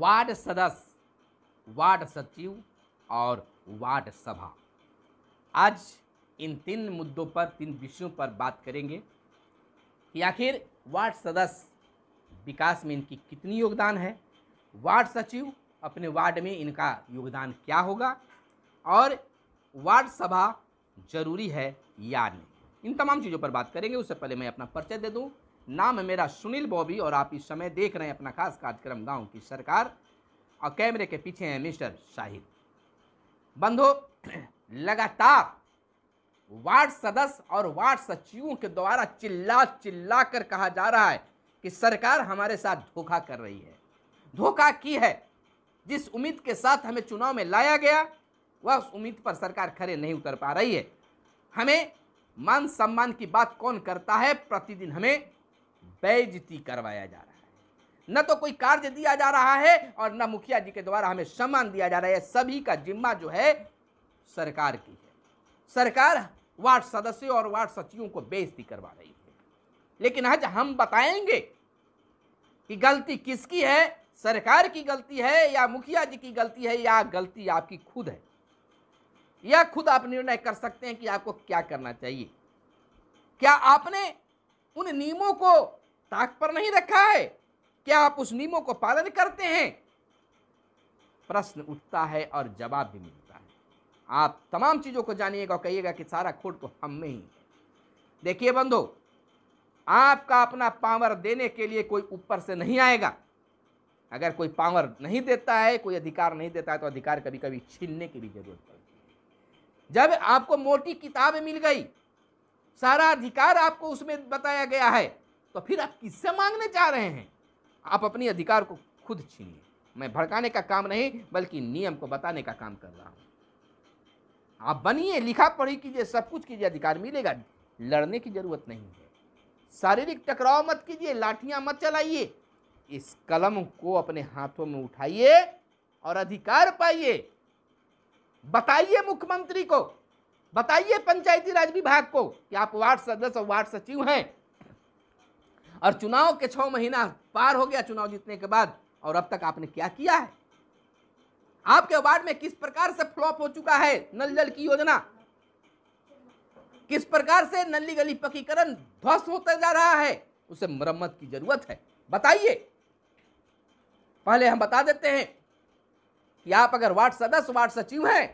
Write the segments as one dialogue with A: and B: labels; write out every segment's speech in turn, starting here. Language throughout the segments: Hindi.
A: वार्ड सदस्य वार्ड सचिव और वार्ड सभा आज इन तीन मुद्दों पर तीन विषयों पर बात करेंगे कि आखिर वार्ड सदस्य विकास में इनकी कितनी योगदान है वार्ड सचिव अपने वार्ड में इनका योगदान क्या होगा और वार्ड सभा जरूरी है या नहीं इन तमाम चीज़ों पर बात करेंगे उससे पहले मैं अपना परिचय दे दूँ नाम मेरा सुनील बॉबी और आप इस समय देख रहे हैं अपना खास कार्यक्रम गांव की सरकार और कैमरे के पीछे हैं मिस्टर शाहिद बंधो लगातार वार्ड सदस्य और वार्ड सचिवों के द्वारा चिल्ला चिल्ला कर कहा जा रहा है कि सरकार हमारे साथ धोखा कर रही है धोखा की है जिस उम्मीद के साथ हमें चुनाव में लाया गया वह उस उम्मीद पर सरकार खड़े नहीं उतर पा रही है हमें मान सम्मान की बात कौन करता है प्रतिदिन हमें बेजती करवाया जा रहा है न तो कोई कार्य दिया जा रहा है और न मुखिया जी के द्वारा हमें सम्मान दिया जा रहा है सभी का जिम्मा जो है सरकार की है सरकार वार्ड सदस्यों और वार्ड सचिवों को बेजती करवा रही है लेकिन आज हम बताएंगे कि गलती किसकी है सरकार की गलती है या मुखिया जी की गलती है या गलती आपकी खुद है या खुद आप निर्णय कर सकते हैं कि आपको क्या करना चाहिए क्या आपने उन नियमों को ताक पर नहीं रखा है क्या आप उस नियमों को पालन करते हैं प्रश्न उठता है और जवाब भी मिलता है आप तमाम चीज़ों को जानिएगा और कहिएगा कि सारा खोट तो हम में ही है देखिए बंधु आपका अपना पावर देने के लिए कोई ऊपर से नहीं आएगा अगर कोई पावर नहीं देता है कोई अधिकार नहीं देता है तो अधिकार कभी कभी छीनने की भी जरूरत पड़ती है जब आपको मोटी किताब मिल गई सारा अधिकार आपको उसमें बताया गया है तो फिर आप किससे मांगने जा रहे हैं आप अपने अधिकार को खुद छीनिए मैं भड़काने का काम नहीं बल्कि नियम को बताने का काम कर रहा हूँ आप बनिए लिखा पढ़ी कीजिए सब कुछ कीजिए अधिकार मिलेगा लड़ने की ज़रूरत नहीं है शारीरिक टकराव मत कीजिए लाठियाँ मत चलाइए इस कलम को अपने हाथों में उठाइए और अधिकार पाइए बताइए मुख्यमंत्री को बताइए पंचायती राज विभाग को कि आप वार्ड सदस्य और वार्ड सचिव हैं और चुनाव के छह महीना पार हो गया चुनाव जीतने के बाद और अब तक आपने क्या किया है आपके वार्ड में किस प्रकार से फ्लॉप हो चुका है नल जल की योजना किस प्रकार से नली गली पकीकरण ध्वस्त होता जा रहा है उसे मरम्मत की जरूरत है बताइए पहले हम बता देते हैं कि आप अगर वार्ड सदस्य वार्ड सचिव हैं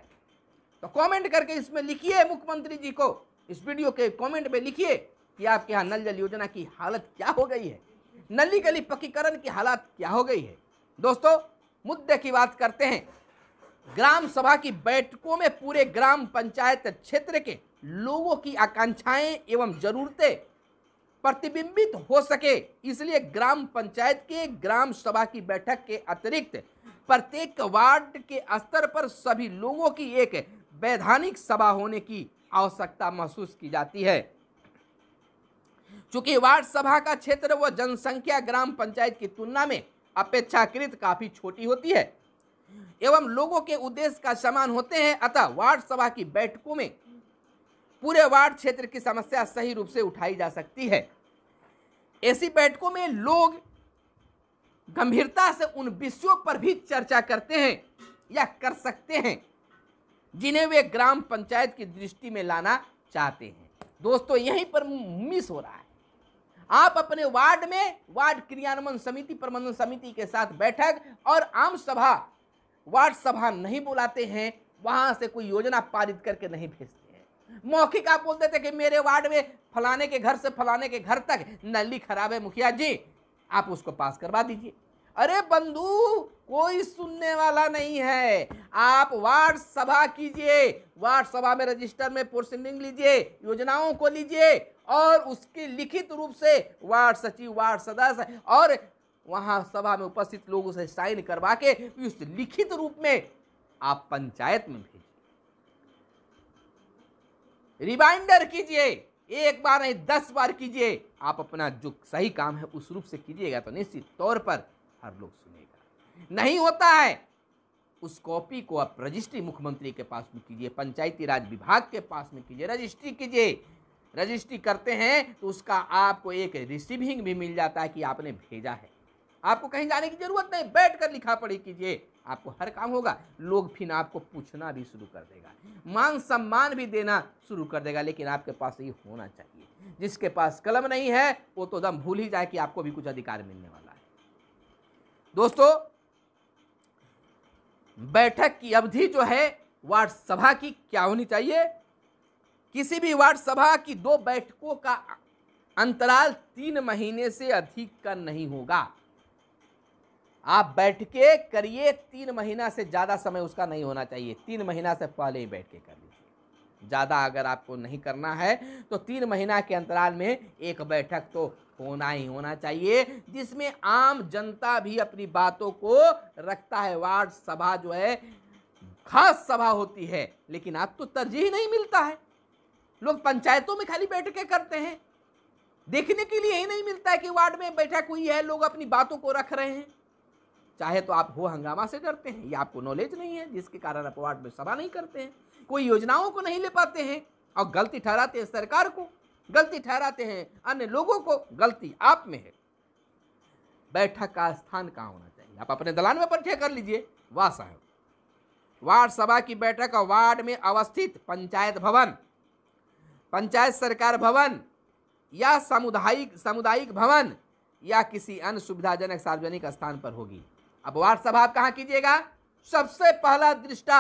A: तो कमेंट करके इसमें लिखिए मुख्यमंत्री जी को इस वीडियो के कमेंट में लिखिए कि आपके यहाँ नल जल योजना की हालत क्या हो गई है नली गली पक्कीकरण की हालत क्या हो गई है दोस्तों मुद्दे की बात करते हैं ग्राम सभा की बैठकों में पूरे ग्राम पंचायत क्षेत्र के लोगों की आकांक्षाएं एवं जरूरतें प्रतिबिंबित हो सके इसलिए ग्राम पंचायत के ग्राम सभा की बैठक के अतिरिक्त प्रत्येक वार्ड के स्तर पर सभी लोगों की एक वैधानिक सभा होने की आवश्यकता महसूस की जाती है चूंकि वार्ड सभा का क्षेत्र व जनसंख्या ग्राम पंचायत की तुलना में अपेक्षाकृत काफ़ी छोटी होती है एवं लोगों के उद्देश्य का समान होते हैं अतः वार्ड सभा की बैठकों में पूरे वार्ड क्षेत्र की समस्या सही रूप से उठाई जा सकती है ऐसी बैठकों में लोग गंभीरता से उन विषयों पर भी चर्चा करते हैं या कर सकते हैं जिन्हें वे ग्राम पंचायत की दृष्टि में लाना चाहते हैं दोस्तों यहीं पर मिस हो रहा है आप अपने वार्ड में वार्ड क्रियान्वयन समिति प्रबंधन समिति के साथ बैठक और आम सभा वार्ड सभा नहीं बुलाते हैं वहां से कोई योजना पारित करके नहीं भेजते हैं मौखिक आप बोलते थे कि मेरे वार्ड में फलाने के घर से फलाने के घर तक नली खराब है मुखिया जी आप उसको पास करवा दीजिए अरे बंधु कोई सुनने वाला नहीं है आप वार्ड सभा कीजिए वार्ड सभा में रजिस्टर में प्रोसीडिंग लीजिए योजनाओं को लीजिए और उसके लिखित रूप से वार्ड सचिव वार्ड सदस्य और वहाँ सभा में उपस्थित लोगों से साइन करवा के उस लिखित रूप में आप पंचायत में भेजिए रिमाइंडर कीजिए एक बार नहीं दस बार कीजिए आप अपना जो सही काम है उस रूप से कीजिएगा तो निश्चित तौर पर हर लोग सुनेगा नहीं होता है उस कॉपी को आप रजिस्ट्री मुख्यमंत्री के पास में कीजिए पंचायती राज विभाग के पास में कीजिए रजिस्ट्री कीजिए रजिस्ट्री करते हैं तो उसका आपको एक रिसीविंग भी मिल जाता है कि आपने भेजा है आपको कहीं जाने की जरूरत नहीं बैठ कर लिखा पढ़ी कीजिए आपको हर काम होगा लोग फिर आपको पूछना भी शुरू कर देगा मान सम्मान भी देना शुरू कर देगा लेकिन आपके पास ये होना चाहिए जिसके पास कलम नहीं है वो तो दम भूल ही जाए कि आपको भी कुछ अधिकार मिलने वाला दोस्तों बैठक की अवधि जो है वार्ड सभा की क्या होनी चाहिए किसी भी वार्ड सभा की दो बैठकों का अंतराल तीन महीने से अधिक का नहीं होगा आप बैठके करिए तीन महीना से ज़्यादा समय उसका नहीं होना चाहिए तीन महीना से पहले ही बैठ के कर लीजिए ज़्यादा अगर आपको नहीं करना है तो तीन महीना के अंतराल में एक बैठक तो होना ही होना चाहिए जिसमें आम जनता भी अपनी बातों को रखता है वार्ड सभा जो है खास सभा होती है लेकिन अब तो तरजीह नहीं मिलता है लोग पंचायतों में खाली बैठ के करते हैं देखने के लिए ही नहीं मिलता है कि वार्ड में बैठा कोई है लोग अपनी बातों को रख रहे हैं चाहे तो आप हो हंगामा से डरते हैं या आपको नॉलेज नहीं है जिसके कारण आप वार्ड में सभा नहीं करते हैं कोई योजनाओं को नहीं ले पाते हैं और गलती ठहराते हैं सरकार को गलती ठहराते हैं अन्य लोगों को गलती आप में है बैठक का स्थान कहाँ होना चाहिए आप अपने दलान में परिचय कर लीजिए वाह साहब वार्ड सभा की बैठक वार्ड में अवस्थित पंचायत भवन पंचायत सरकार भवन या सामुदायिक सामुदायिक भवन या किसी अन्य सुविधाजनक सार्वजनिक स्थान पर होगी अब वार्ड सभा आप कहाँ कीजिएगा सबसे पहला दृष्टा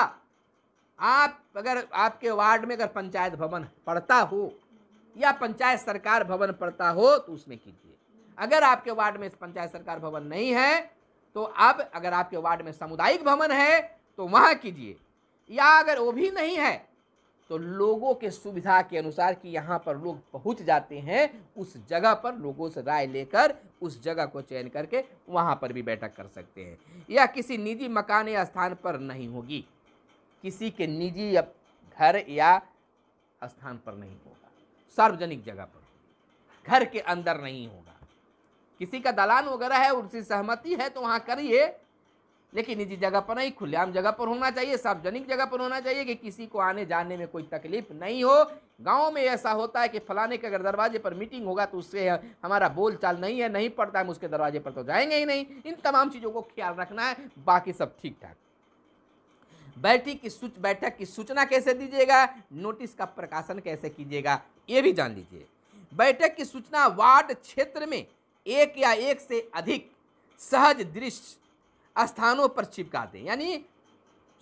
A: आप अगर आपके वार्ड में अगर पंचायत भवन पड़ता हो या पंचायत सरकार भवन पड़ता हो तो उसमें कीजिए अगर आपके वार्ड में पंचायत सरकार भवन नहीं है तो आप अगर आपके वार्ड में सामुदायिक भवन है तो वहाँ कीजिए या अगर वो भी नहीं है तो लोगों के सुविधा के अनुसार कि यहाँ पर लोग पहुँच जाते हैं उस जगह पर लोगों से राय लेकर उस जगह को चयन करके वहाँ पर भी बैठक कर सकते हैं या किसी निजी मकान या स्थान पर नहीं होगी किसी के निजी घर या स्थान पर नहीं होगा सार्वजनिक जगह पर घर के अंदर नहीं होगा किसी का दलान वगैरह है उनकी सहमति है तो वहाँ करिए लेकिन निजी जगह पर नहीं खुलेआम जगह पर होना चाहिए सार्वजनिक जगह पर होना चाहिए कि किसी को आने जाने में कोई तकलीफ नहीं हो गांव में ऐसा होता है कि फलाने के अगर दरवाजे पर मीटिंग होगा तो उससे हमारा बोल चाल नहीं है नहीं पड़ता हम उसके दरवाजे पर तो जाएंगे ही नहीं इन तमाम चीज़ों को ख्याल रखना है बाकी सब ठीक ठाक बैठक की सूच बैठक की सूचना कैसे दीजिएगा नोटिस का प्रकाशन कैसे कीजिएगा ये भी जान लीजिए बैठक की सूचना वार्ड क्षेत्र में एक या एक से अधिक सहज दृश्य स्थानों पर चिपका दें यानी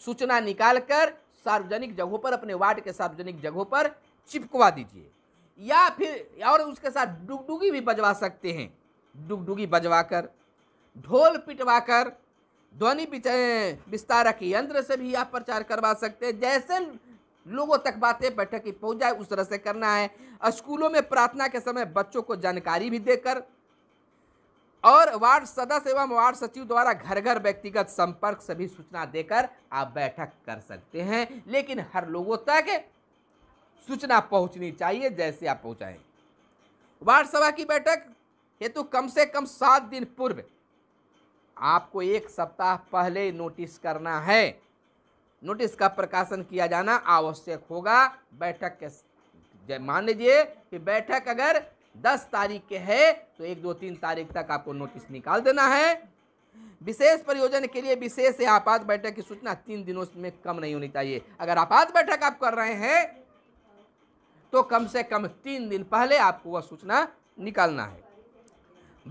A: सूचना निकालकर सार्वजनिक जगहों पर अपने वार्ड के सार्वजनिक जगहों पर चिपकवा दीजिए या फिर और उसके साथ डुगडुगी भी बजवा सकते हैं डुगडुगी बजवा कर ढोल पिटवा कर ध्वनि विस्तारक यंत्र से भी आप प्रचार करवा सकते हैं जैसे लोगों तक बातें बैठक की पहुँच जाए उस तरह से करना है स्कूलों में प्रार्थना के समय बच्चों को जानकारी भी देकर और वार्ड सदस्य एवं वार्ड सचिव द्वारा घर घर व्यक्तिगत संपर्क सभी सूचना देकर आप बैठक कर सकते हैं लेकिन हर लोगों तक सूचना पहुंचनी चाहिए जैसे आप पहुंचाएं वार्ड सभा की बैठक हेतु तो कम से कम सात दिन पूर्व आपको एक सप्ताह पहले नोटिस करना है नोटिस का प्रकाशन किया जाना आवश्यक होगा बैठक के मान लीजिए कि बैठक अगर दस तारीख के है तो एक दो तीन तारीख तक आपको नोटिस निकाल देना है विशेष प्रयोजन के लिए विशेष या आपात बैठक की सूचना तीन दिनों में कम नहीं होनी चाहिए अगर आपात बैठक आप कर रहे हैं तो कम से कम तीन दिन पहले आपको वह सूचना निकालना है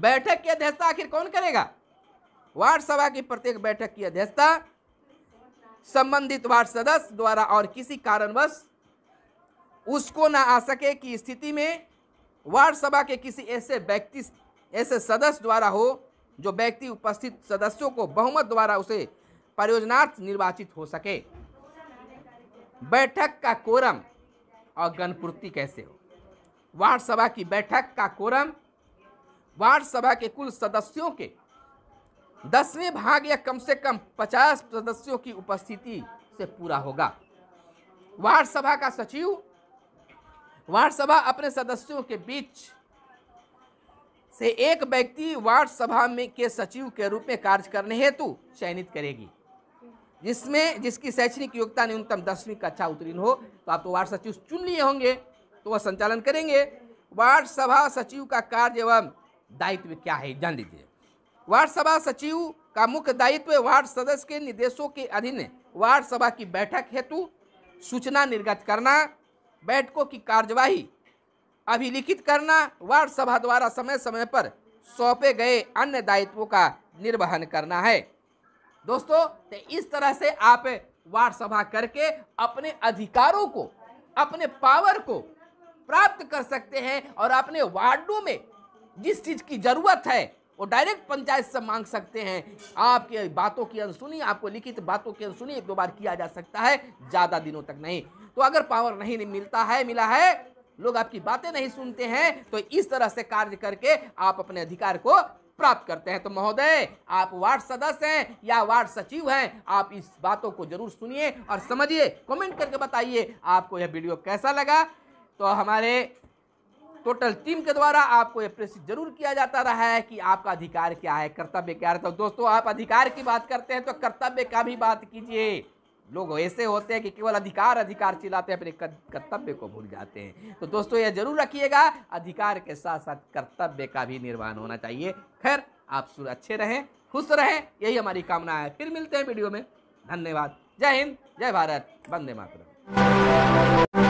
A: बैठक की अध्यक्षता आखिर कौन करेगा वार्ड सभा की प्रत्येक बैठक की अध्यक्षता संबंधित वार्ड सदस्य द्वारा और किसी कारणवश उसको ना आ सके की स्थिति में वार्ड सभा के किसी ऐसे व्यक्ति ऐसे सदस्य द्वारा हो जो व्यक्ति उपस्थित सदस्यों को बहुमत द्वारा उसे परियोजनार्थ निर्वाचित हो सके बैठक का कोरम और गणपूर्ति कैसे हो वार्ड सभा की बैठक का कोरम वार्ड सभा के कुल सदस्यों के दसवें भाग या कम से कम पचास सदस्यों की उपस्थिति से पूरा होगा वार्ड सभा का सचिव वार्ड सभा अपने सदस्यों के बीच से एक व्यक्ति वार्ड सभा में के सचिव के रूप में कार्य करने हेतु चयनित करेगी जिसमें जिसकी शैक्षणिक योग्यता न्यूनतम दसवीं कक्षा उत्तीर्ण हो तो आप तो वार्ड सचिव चुन लिए होंगे तो वह संचालन करेंगे वार्ड सभा सचिव का कार्य एवं दायित्व क्या है जान लीजिए वार्ड सभा सचिव का मुख्य दायित्व वार्ड सदस्य के निर्देशों के अधीन वार्ड सभा की बैठक हेतु सूचना निर्गत करना बैठकों की कार्यवाही अभिलिखित करना वार्ड सभा द्वारा समय समय पर सौंपे गए अन्य दायित्वों का निर्वहन करना है दोस्तों तो इस तरह से आप वार्ड सभा करके अपने अधिकारों को अपने पावर को प्राप्त कर सकते हैं और अपने वार्डों में जिस चीज़ की ज़रूरत है वो डायरेक्ट पंचायत से मांग सकते हैं आपके बातों की अनसुनी आपको लिखित बातों की अनसुनी एक दो बार किया जा सकता है ज़्यादा दिनों तक नहीं तो अगर पावर नहीं मिलता है मिला है लोग आपकी बातें नहीं सुनते हैं तो इस तरह से कार्य करके आप अपने अधिकार को प्राप्त करते हैं तो महोदय आप वार्ड सदस्य हैं या वार्ड सचिव हैं आप इस बातों को जरूर सुनिए और समझिए कमेंट करके बताइए आपको यह वीडियो कैसा लगा तो हमारे टोटल टीम के द्वारा आपको ये जरूर किया जाता रहा है कि आपका अधिकार क्या है कर्तव्य क्या है तो दोस्तों आप अधिकार की बात करते हैं तो कर्तव्य का भी बात कीजिए लोग ऐसे होते हैं कि केवल अधिकार अधिकार चिल्लाते हैं अपने कर्तव्य को भूल जाते हैं तो दोस्तों यह जरूर रखिएगा अधिकार के साथ साथ कर्तव्य का भी निर्माण होना चाहिए खैर आप अच्छे रहें खुश रहें यही हमारी कामना है फिर मिलते हैं वीडियो में धन्यवाद जय हिंद जय भारत वंदे मातरम